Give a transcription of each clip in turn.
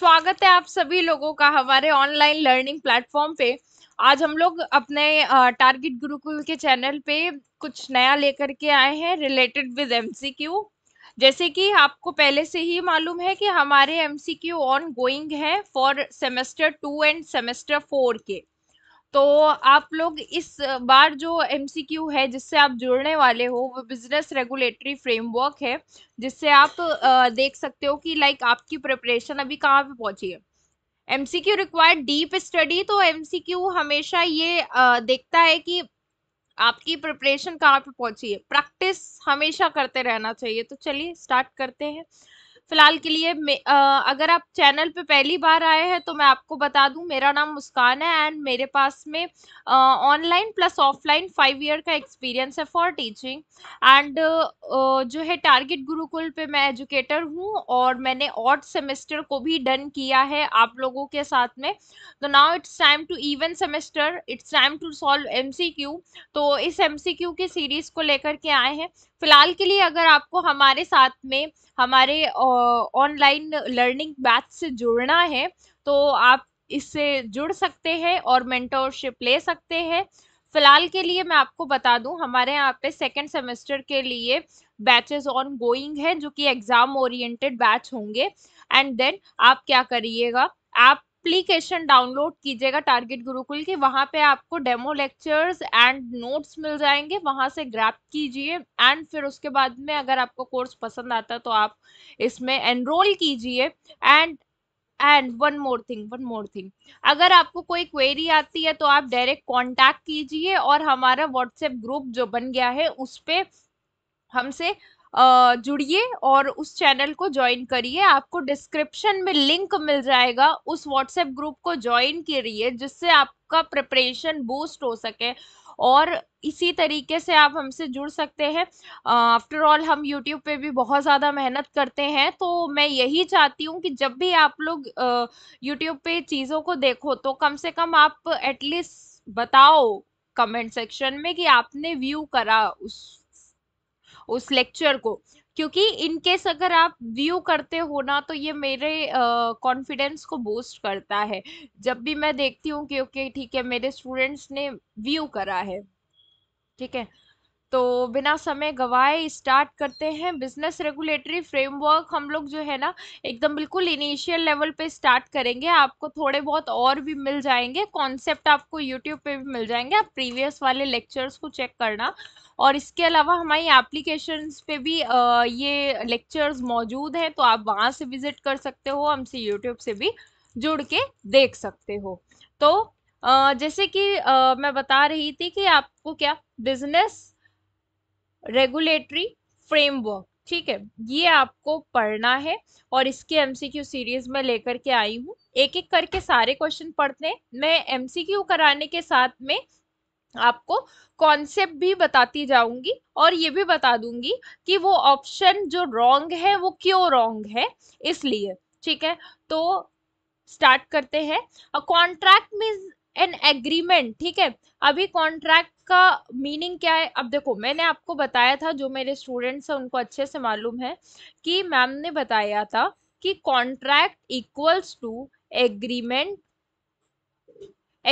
स्वागत है आप सभी लोगों का हमारे ऑनलाइन लर्निंग प्लेटफॉर्म पे आज हम लोग अपने टारगेट गुरुकुल के चैनल पे कुछ नया लेकर के आए हैं रिलेटेड विद एमसीक्यू जैसे कि आपको पहले से ही मालूम है कि हमारे एमसीक्यू ऑन गोइंग है for semester two and semester four के तो आप लोग इस बार जो एम है जिससे आप जुड़ने वाले हो वो बिजनेस रेगुलेटरी फ्रेमवर्क है जिससे आप देख सकते हो कि लाइक आपकी प्रिपरेशन अभी कहाँ पे पहुंची है M C Q required deep study तो एम हमेशा ये देखता है कि आपकी प्रिपरेशन कहाँ पे पहुंची है प्रैक्टिस हमेशा करते रहना चाहिए तो चलिए स्टार्ट करते हैं फिलहाल के लिए अगर आप चैनल पे पहली बार आए हैं तो मैं आपको बता दूं मेरा नाम मुस्कान है एंड मेरे पास में online plus offline five year का एक्सपीरियंस है फॉर टीचिंग एंड जो है टारगेट गुरुकुल पे मैं एजुकेटर हूँ और मैंने ऑट सेमेस्टर को भी डन किया है आप लोगों के साथ में तो now it's time to even semester it's time to solve एम तो इस एम की सीरीज़ को लेकर के आए हैं फिलहाल के लिए अगर आपको हमारे साथ में हमारे और ऑनलाइन लर्निंग बैच से जुड़ना है तो आप इससे जुड़ सकते हैं और मेंटोरशिप ले सकते हैं फिलहाल के लिए मैं आपको बता दूं हमारे यहाँ पे सेकेंड सेमेस्टर के लिए बैचेस ऑन गोइंग है जो कि एग्ज़ाम ओरिएंटेड बैच होंगे एंड देन आप क्या करिएगा आप एप्लीकेशन डाउनलोड कीजिएगा टारगेट गुरुकुल की वहां पे आपको डेमो लेक्चर्स एंड नोट्स मिल जाएंगे वहां से ग्रैप कीजिए एंड फिर उसके बाद में अगर आपको कोर्स पसंद आता है तो आप इसमें एनरोल कीजिए and and one more thing one more thing अगर आपको कोई क्वेरी आती है तो आप डायरेक्ट कांटेक्ट कीजिए और हमारा व्हाट्सएप ग्रुप जो बन गया है उस पर हमसे जुड़िए और उस चैनल को ज्वाइन करिए आपको डिस्क्रिप्शन में लिंक मिल जाएगा उस व्हाट्सएप ग्रुप को ज्वाइन करिए जिससे आपका प्रिपरेशन बूस्ट हो सके और इसी तरीके से आप हमसे जुड़ सकते हैं आफ्टर ऑल हम यूट्यूब पे भी बहुत ज़्यादा मेहनत करते हैं तो मैं यही चाहती हूँ कि जब भी आप लोग यूट्यूब पे चीज़ों को देखो तो कम से कम आप एटलीस्ट बताओ कमेंट सेक्शन में कि आपने व्यू करा उस उस लेक्चर को क्योंकि इनकेस अगर आप व्यू करते हो ना तो ये मेरे कॉन्फिडेंस uh, को बूस्ट करता है जब भी मैं देखती हूँ कि ओके ठीक है मेरे स्टूडेंट्स ने व्यू करा है ठीक है तो बिना समय गवाए स्टार्ट करते हैं बिजनेस रेगुलेटरी फ्रेमवर्क हम लोग जो है ना एकदम बिल्कुल इनिशियल लेवल पे स्टार्ट करेंगे आपको थोड़े बहुत और भी मिल जाएंगे कॉन्सेप्ट आपको यूट्यूब पे भी मिल जाएंगे आप प्रीवियस वाले लेक्चर्स को चेक करना और इसके अलावा हमारी एप्लीकेशंस पे भी ये लेक्चर्स मौजूद हैं तो आप वहाँ से विज़िट कर सकते हो हमसे यूट्यूब से भी जुड़ के देख सकते हो तो जैसे कि मैं बता रही थी कि आपको क्या बिजनेस रेगुलेटरी फ्रेमवर्क ठीक है ये आपको पढ़ना है और इसके एमसीक्यू सीरीज में लेकर के आई हूँ एक एक करके सारे क्वेश्चन पढ़ते हैं मैं एमसीक्यू कराने के साथ में आपको कॉन्सेप्ट भी बताती जाऊंगी और ये भी बता दूंगी कि वो ऑप्शन जो रॉन्ग है वो क्यों रॉन्ग है इसलिए ठीक है तो स्टार्ट करते हैं a contract mean an agreement ठीक है अभी कॉन्ट्रैक्ट का मीनिंग क्या है अब देखो मैंने आपको बताया था जो मेरे स्टूडेंट्स हैं उनको अच्छे से मालूम है कि मैम ने बताया था कि contract equals to agreement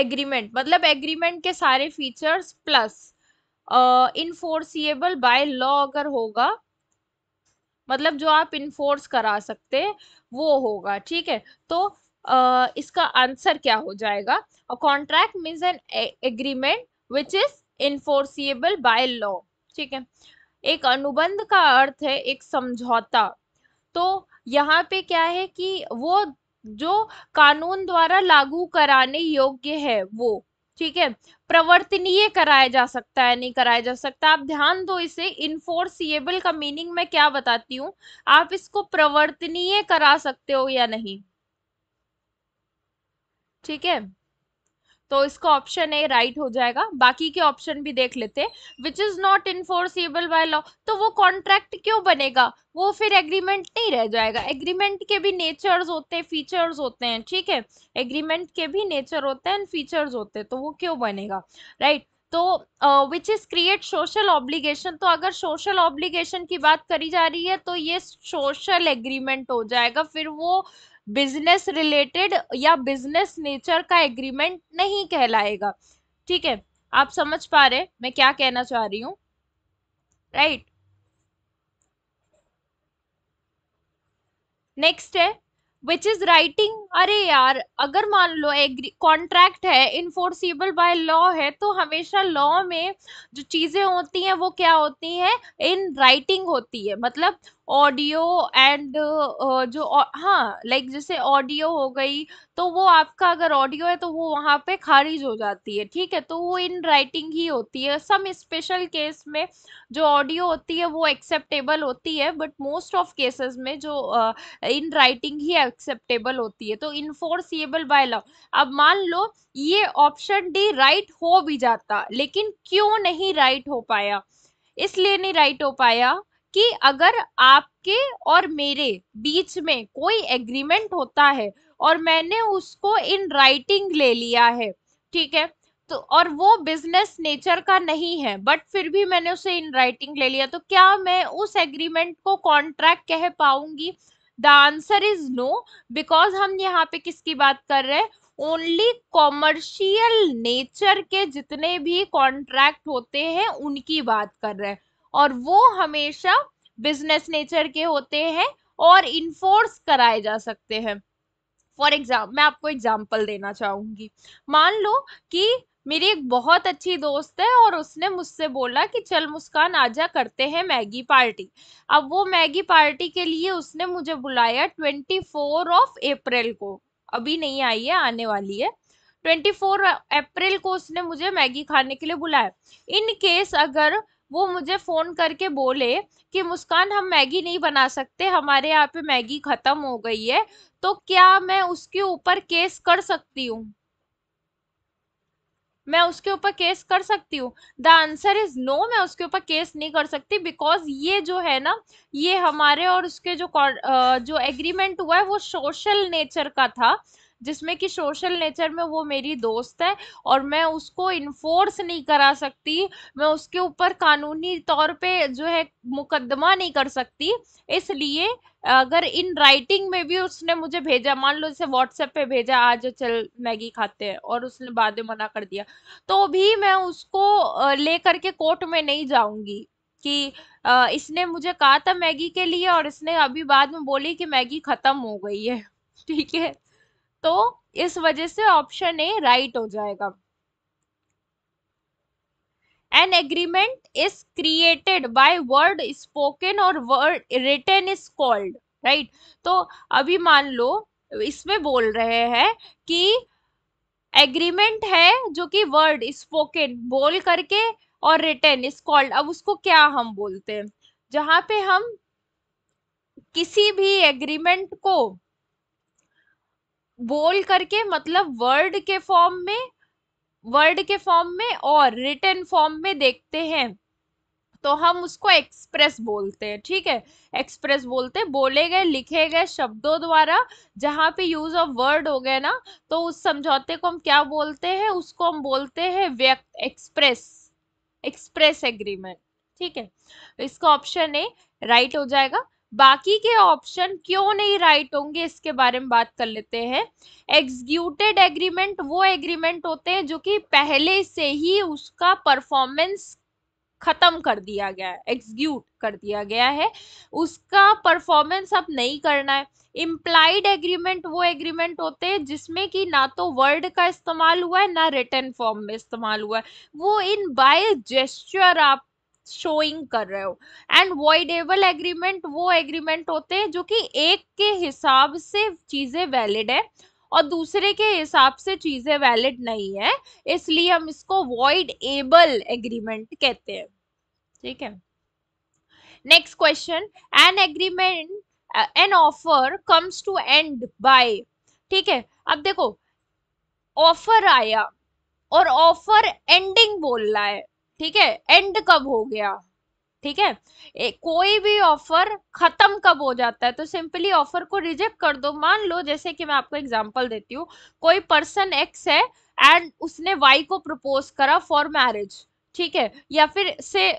agreement मतलब एग्रीमेंट के सारे features plus enforceable by law अगर होगा मतलब जो आप इन्फोर्स करा सकते वो होगा ठीक है तो इसका आंसर क्या हो जाएगा contract means an agreement which is enforceable by law ठीक है एक अनुबंध का अर्थ है एक समझौता तो यहाँ पे क्या है कि वो जो कानून द्वारा लागू कराने योग्य है वो ठीक है प्रवर्तनीय कराया जा सकता है नहीं कराया जा सकता आप ध्यान दो इसे इन्फोर्सिएबल का मीनिंग मैं क्या बताती हूँ आप इसको प्रवर्तनीय करा सकते हो या नहीं ठीक है तो इसका ऑप्शन ए राइट हो जाएगा बाकी के ऑप्शन भी देख लेते हैं which is not enforceable by law तो वो कॉन्ट्रैक्ट क्यों बनेगा वो फिर एग्रीमेंट नहीं रह जाएगा एग्रीमेंट के भी नेचर्स होते हैं फीचर्स होते हैं ठीक है एग्रीमेंट के भी नेचर होते हैं फीचर्स होते हैं तो वो क्यों बनेगा राइट right? तो which is create social obligation तो अगर सोशल ऑब्लिगेशन की बात करी जा रही है तो ये सोशल एग्रीमेंट हो जाएगा फिर वो बिजनेस रिलेटेड या बिजनेस नेचर का एग्रीमेंट नहीं कहलाएगा ठीक है आप समझ पा रहे मैं क्या कहना चाह रही हूँ राइट नेक्स्ट है विच इज राइटिंग अरे यार अगर मान लो एग्री कॉन्ट्रैक्ट है इनफोर्सिबल बाय लॉ है तो हमेशा लॉ में जो चीज़ें होती हैं वो क्या होती हैं इन राइटिंग होती है मतलब ऑडियो एंड जो हाँ लाइक जैसे ऑडियो हो गई तो वो आपका अगर ऑडियो है तो वो वहाँ पे खारिज हो जाती है ठीक है तो वो इन राइटिंग ही होती है सम स्पेशल केस में जो ऑडियो होती है वो एक्सेप्टेबल होती है बट मोस्ट ऑफ केसेस में जो इन राइटिंग ही एक्सेप्टेबल होती है तो इन्फोर्सिएबल बाय लॉ अब मान लो ये ऑप्शन डी राइट हो भी जाता लेकिन क्यों नहीं राइट हो पाया इसलिए नहीं राइट हो पाया कि अगर आपके और मेरे बीच में कोई एग्रीमेंट होता है और मैंने उसको इन राइटिंग ले लिया है ठीक है तो और वो बिजनेस नेचर का नहीं है बट फिर भी मैंने उसे इन राइटिंग ले लिया तो क्या मैं उस एग्रीमेंट को कॉन्ट्रैक्ट कह पाऊंगी the answer is no because हम यहाँ पे किसकी बात कर रहे हैं ओनली कॉमर्शियल नेचर के जितने भी कॉन्ट्रैक्ट होते हैं उनकी बात कर रहे हैं और वो हमेशा बिजनेस नेचर के होते हैं और इन्फोर्स कराए जा सकते हैं फॉर एग्जाम्पल मैं आपको एग्जाम्पल देना चाहूंगी मान लो कि मेरी एक बहुत अच्छी दोस्त है और उसने मुझसे बोला कि चल मुस्कान आजा करते हैं मैगी पार्टी अब वो मैगी पार्टी के लिए उसने मुझे बुलाया ट्वेंटी फोर ऑफ अप्रैल को अभी नहीं आई है आने वाली है ट्वेंटी फोर अप्रैल को उसने मुझे मैगी खाने के लिए बुलाया इन केस अगर वो मुझे फ़ोन करके बोले कि मुस्कान हम मैगी नहीं बना सकते हमारे यहाँ पे मैगी ख़त्म हो गई है तो क्या मैं उसके ऊपर केस कर सकती हूँ मैं उसके ऊपर केस कर सकती हूँ द आंसर इज नो मैं उसके ऊपर केस नहीं कर सकती बिकॉज ये जो है ना ये हमारे और उसके जो जो एग्रीमेंट हुआ है वो सोशल नेचर का था जिसमें कि सोशल नेचर में वो मेरी दोस्त है और मैं उसको इन्फोर्स नहीं करा सकती मैं उसके ऊपर कानूनी तौर पे जो है मुकदमा नहीं कर सकती इसलिए अगर इन राइटिंग में भी उसने मुझे भेजा मान लो जैसे व्हाट्सएप पे भेजा आज चल मैगी खाते हैं और उसने बाद में मना कर दिया तो भी मैं उसको ले करके कोर्ट में नहीं जाऊंगी कि इसने मुझे कहा था मैगी के लिए और इसने अभी बाद में बोली कि मैगी खत्म हो गई है ठीक है तो इस वजह से ऑप्शन ए राइट हो जाएगा an agreement is created by word spoken और word written is called right तो अभी मान लो इसमें बोल रहे हैं कि एग्रीमेंट है जो कि वर्ड स्पोकन बोल करके और रिटर्न इज कॉल्ड अब उसको क्या हम बोलते हैं जहां पे हम किसी भी एग्रीमेंट को बोल करके मतलब वर्ड के फॉर्म में वर्ड के फॉर्म में और रिटर्न फॉर्म में देखते हैं तो हम उसको एक्सप्रेस बोलते हैं ठीक है एक्सप्रेस बोलते हैं बोले गए लिखे गए शब्दों द्वारा जहाँ पे यूज ऑफ वर्ड हो गए ना तो उस समझौते को हम क्या बोलते हैं उसको हम बोलते हैं व्यक्त एक्सप्रेस एक्सप्रेस एग्रीमेंट ठीक है इसका ऑप्शन ए राइट हो जाएगा बाकी के ऑप्शन क्यों नहीं राइट होंगे इसके बारे में बात कर लेते हैं एग्जीक्यूटेड एग्रीमेंट वो एग्रीमेंट होते हैं जो कि पहले से ही उसका परफॉर्मेंस खत्म कर दिया गया है एग्जीक्यूट कर दिया गया है उसका परफॉर्मेंस अब नहीं करना है इम्प्लाइड एग्रीमेंट वो एग्रीमेंट होते हैं जिसमें कि ना तो वर्ड का इस्तेमाल हुआ है ना रिटर्न फॉर्म में इस्तेमाल हुआ है वो इन बाय जेस्चर आप शोइंग कर रहे हो एंड वॉइडेबल एग्रीमेंट वो एग्रीमेंट होते हैं जो कि एक के हिसाब से चीज़ें वैलिड है और दूसरे के हिसाब से चीज़ें वैलिड नहीं है इसलिए हम इसको वॉइड एबल एग्रीमेंट कहते हैं ठीक है next question an agreement an offer comes to end by ठीक है अब देखो ऑफर आया और ऑफर एंडिंग बोल रहा है ठीक है एंड कब हो गया ठीक है ए, कोई भी ऑफर खत्म कब हो जाता है तो सिंपली ऑफर को रिजेक्ट कर दो मान लो जैसे कि मैं आपको एग्जांपल देती हूँ कोई पर्सन एक्स है एंड उसने वाई को प्रपोज करा फॉर मैरिज ठीक है या फिर से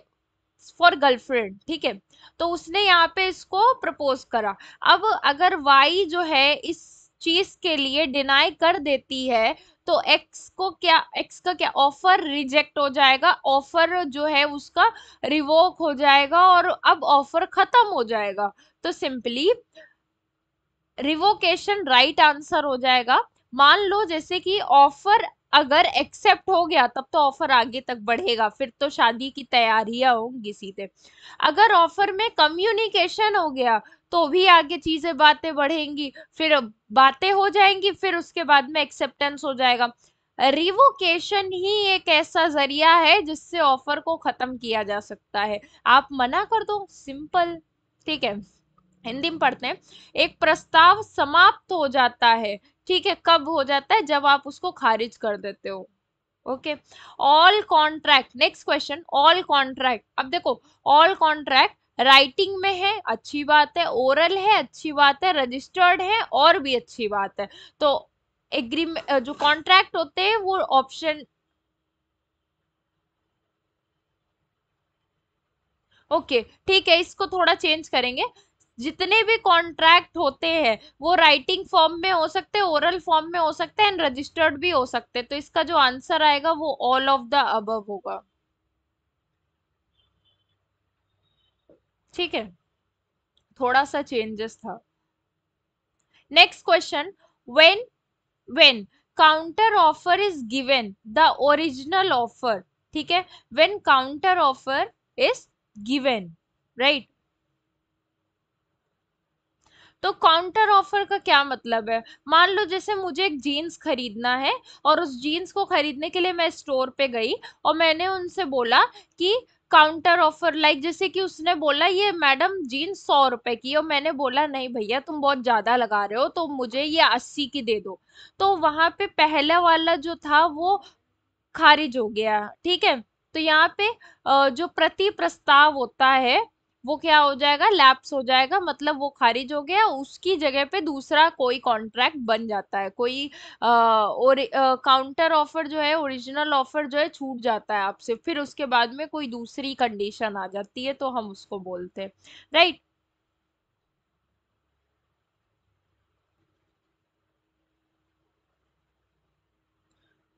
फॉर गर्लफ्रेंड ठीक है तो उसने यहाँ पे इसको प्रपोज करा अब अगर वाई जो है इस चीज के लिए डिनाई कर देती है तो एक्स को क्या एक्स का क्या ऑफर रिजेक्ट हो जाएगा ऑफर जो है उसका रिवोक हो जाएगा और अब ऑफर खत्म हो जाएगा तो सिंपली रिवोकेशन राइट आंसर हो जाएगा मान लो जैसे कि ऑफर अगर एक्सेप्ट हो गया तब तो ऑफर आगे तक बढ़ेगा फिर तो शादी की तैयारियां होंगी सीधे अगर ऑफर में कम्युनिकेशन हो गया तो भी आगे चीज़ें बातें बढ़ेंगी फिर बातें हो जाएंगी फिर उसके बाद में एक्सेप्टेंस हो जाएगा रिवोकेशन ही एक ऐसा जरिया है जिससे ऑफर को ख़त्म किया जा सकता है आप मना कर दो सिंपल ठीक है हिंदी में पढ़ते हैं एक प्रस्ताव समाप्त हो जाता है ठीक है कब हो जाता है जब आप उसको खारिज कर देते हो okay all contract next question all contract अब देखो ऑल कॉन्ट्रैक्ट राइटिंग में है अच्छी बात है ओरल है अच्छी बात है रजिस्टर्ड है और भी अच्छी बात है तो एग्रीमेंट जो कॉन्ट्रैक्ट होते हैं वो ऑप्शन ओके ठीक है इसको थोड़ा चेंज करेंगे जितने भी कॉन्ट्रैक्ट होते हैं वो राइटिंग फॉर्म में हो सकते हैं ओरल फॉर्म में हो सकते हैं एंड रजिस्टर्ड भी हो सकते हैं तो इसका जो आंसर आएगा वो ऑल ऑफ द अबव होगा ठीक है थोड़ा सा चेंजेस था next question when when counter offer is given the original offer ठीक है when counter offer is given right तो काउंटर ऑफर का क्या मतलब है मान लो जैसे मुझे एक जीन्स खरीदना है और उस जीन्स को खरीदने के लिए मैं स्टोर पे गई और मैंने उनसे बोला कि काउंटर ऑफर लाइक जैसे कि उसने बोला ये मैडम जीन्स सौ रुपए की और मैंने बोला नहीं भैया तुम बहुत ज़्यादा लगा रहे हो तो मुझे ये अस्सी की दे दो तो वहाँ पे पहला वाला जो था वो खारिज हो गया ठीक है तो यहाँ पे जो प्रति प्रस्ताव होता है वो क्या हो जाएगा लैप्स हो जाएगा मतलब वो खारिज हो गया उसकी जगह पे दूसरा कोई कॉन्ट्रैक्ट बन जाता है कोई काउंटर ऑफर जो है ओरिजिनल ऑफर जो है छूट जाता है आपसे फिर उसके बाद में कोई दूसरी कंडीशन आ जाती है तो हम उसको बोलते हैं राइट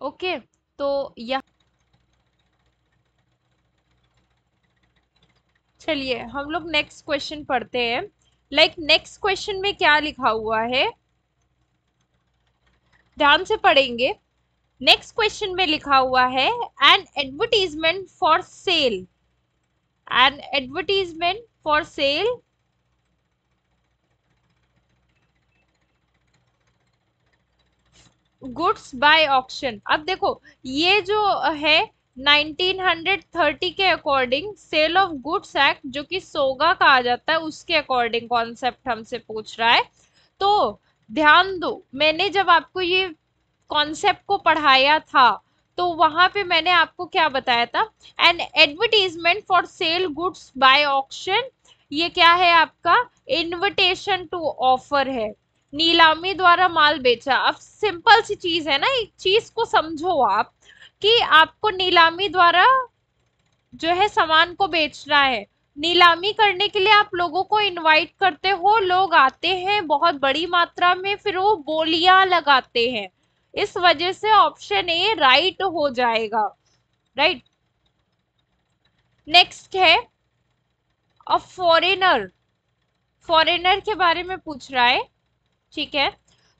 ओके okay, तो यह चलिए हम लोग नेक्स्ट क्वेश्चन पढ़ते हैं लाइक नेक्स्ट क्वेश्चन में क्या लिखा हुआ है ध्यान से पढ़ेंगे नेक्स्ट क्वेश्चन में लिखा हुआ है an advertisement for sale an advertisement for sale goods by auction अब देखो ये जो है 1930 के according sale of goods act जो कि सोगा का आ जाता है उसके अकॉर्डिंग कॉन्सेप्ट हमसे पूछ रहा है तो ध्यान दो मैंने जब आपको ये कॉन्सेप्ट को पढ़ाया था तो वहां पे मैंने आपको क्या बताया था an advertisement for sale goods by auction ये क्या है आपका इनविटेशन टू ऑफर है नीलामी द्वारा माल बेचा अब सिंपल सी चीज है ना एक चीज को समझो आप कि आपको नीलामी द्वारा जो है सामान को बेचना है नीलामी करने के लिए आप लोगों को इनवाइट करते हो लोग आते हैं बहुत बड़ी मात्रा में फिर वो बोलियां लगाते हैं इस वजह से ऑप्शन ए राइट हो जाएगा राइट नेक्स्ट है अ फॉरेनर फॉरेनर के बारे में पूछ रहा है ठीक है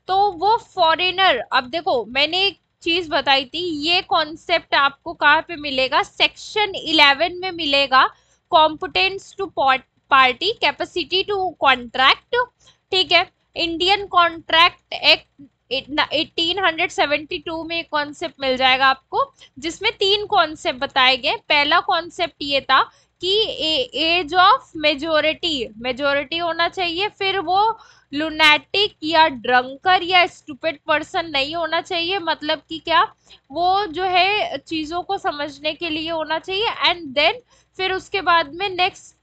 तो वो फॉरेनर अब देखो मैंने एक चीज़ बताई थी ये कॉन्सेप्ट आपको कहाँ पे मिलेगा सेक्शन 11 में मिलेगा competence to party capacity to contract ठीक है इंडियन कॉन्ट्रैक्ट एक्ट 1872 में कॉन्सेप्ट मिल जाएगा आपको जिसमें तीन कॉन्सेप्ट बताए गए पहला कॉन्सेप्ट ये था कि एज ऑफ मेजोरिटी मेजोरिटी होना चाहिए फिर वो लुनेटिक या ड्रंकर या स्टूपेड पर्सन नहीं होना चाहिए मतलब कि क्या वो जो है चीज़ों को समझने के लिए होना चाहिए एंड देन फिर उसके बाद में नेक्स्ट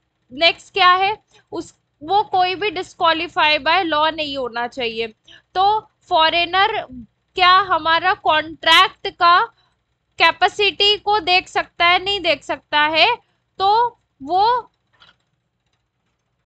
नेक्स्ट क्या है उस वो कोई भी डिस्कालीफाई बाय लॉ नहीं होना चाहिए तो फॉरेनर क्या हमारा कॉन्ट्रैक्ट का कैपेसिटी को देख सकता है नहीं देख सकता है तो वो